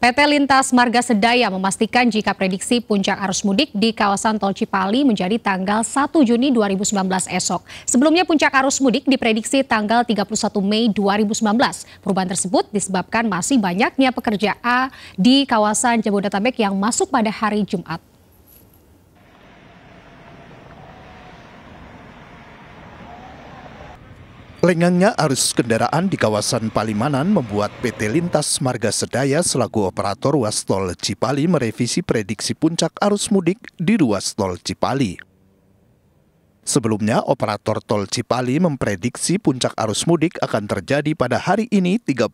PT Lintas Marga Sedaya memastikan jika prediksi puncak arus mudik di kawasan Tol Cipali menjadi tanggal 1 Juni 2019 esok. Sebelumnya puncak arus mudik diprediksi tanggal 31 Mei 2019. Perubahan tersebut disebabkan masih banyaknya pekerja A di kawasan Jabodetabek yang masuk pada hari Jumat. Lengangnya arus kendaraan di kawasan Palimanan membuat PT Lintas Marga Sedaya selaku operator ruas tol Cipali merevisi prediksi puncak arus mudik di ruas tol Cipali. Sebelumnya, operator tol Cipali memprediksi puncak arus mudik akan terjadi pada hari ini 31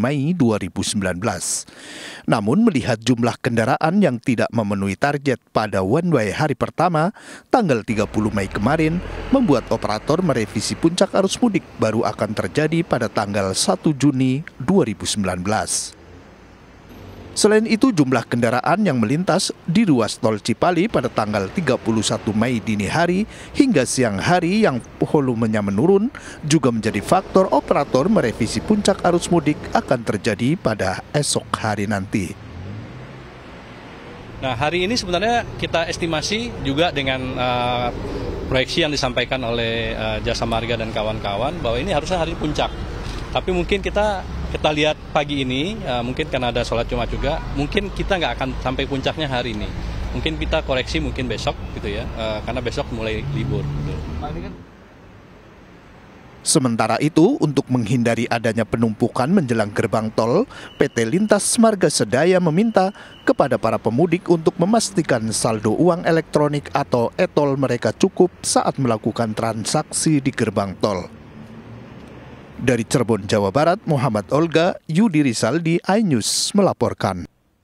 Mei 2019. Namun melihat jumlah kendaraan yang tidak memenuhi target pada one way hari pertama, tanggal 30 Mei kemarin, membuat operator merevisi puncak arus mudik baru akan terjadi pada tanggal 1 Juni 2019. Selain itu, jumlah kendaraan yang melintas di ruas tol Cipali pada tanggal 31 Mei dini hari hingga siang hari yang volumenya menurun juga menjadi faktor operator merevisi puncak arus mudik akan terjadi pada esok hari nanti. Nah, hari ini sebenarnya kita estimasi juga dengan uh, proyeksi yang disampaikan oleh uh, Jasa Marga dan kawan-kawan bahwa ini harusnya hari puncak. Tapi mungkin kita kita lihat pagi ini, uh, mungkin karena ada sholat Jumat juga, mungkin kita nggak akan sampai puncaknya hari ini. Mungkin kita koreksi mungkin besok gitu ya, uh, karena besok mulai libur. Gitu. Kan- Sementara itu, untuk menghindari adanya penumpukan menjelang gerbang tol, PT Lintas Marga Sedaya meminta kepada para pemudik untuk memastikan saldo uang elektronik atau etol mereka cukup saat melakukan transaksi di gerbang tol. Dari Cirebon, Jawa Barat, Muhammad Olga, Yudi Rizal di iNews melaporkan.